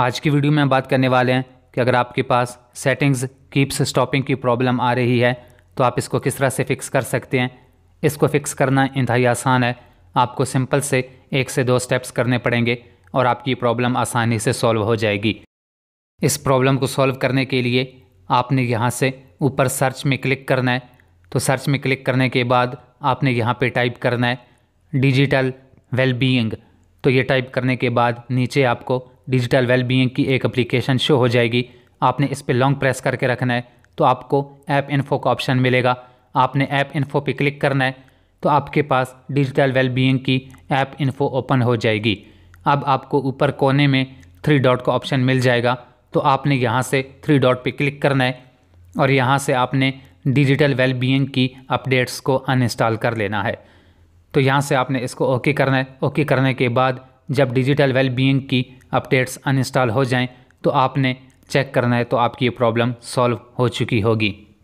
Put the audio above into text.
आज की वीडियो में बात करने वाले हैं कि अगर आपके पास सेटिंग्स कीप्स स्टॉपिंग की प्रॉब्लम आ रही है तो आप इसको किस तरह से फ़िक्स कर सकते हैं इसको फ़िक्स करना इंतहाई आसान है आपको सिंपल से एक से दो स्टेप्स करने पड़ेंगे और आपकी प्रॉब्लम आसानी से सॉल्व हो जाएगी इस प्रॉब्लम को सॉल्व करने के लिए आपने यहाँ से ऊपर सर्च में क्लिक करना है तो सर्च में क्लिक करने के बाद आपने यहाँ पे टाइप करना है डिजिटल बीइंग तो ये टाइप करने के बाद नीचे आपको डिजिटल वेलबींग की एक अप्लीकेशन शो हो जाएगी आपने इस पर लॉन्ग प्रेस करके रखना है तो आपको ऐप इन्फो का ऑप्शन मिलेगा आपने ऐप इन्फो पर क्लिक करना है तो आपके पास डिजिटल वेलबींग की ऐप इन्फो ओपन हो जाएगी अब आपको ऊपर कोने में थ्री डॉट का ऑप्शन मिल जाएगा तो आपने यहाँ से थ्री डॉट पर क्लिक करना है और यहाँ से आपने डिजिटल वेलबींग की अपडेट्स को अनइंस्टॉल कर लेना है तो यहाँ से आपने इसको ओके करना है ओके करने के बाद जब डिजिटल वेलबींग की अपडेट्स अनइंस्टॉल हो जाएं तो आपने चेक करना है तो आपकी ये प्रॉब्लम सॉल्व हो चुकी होगी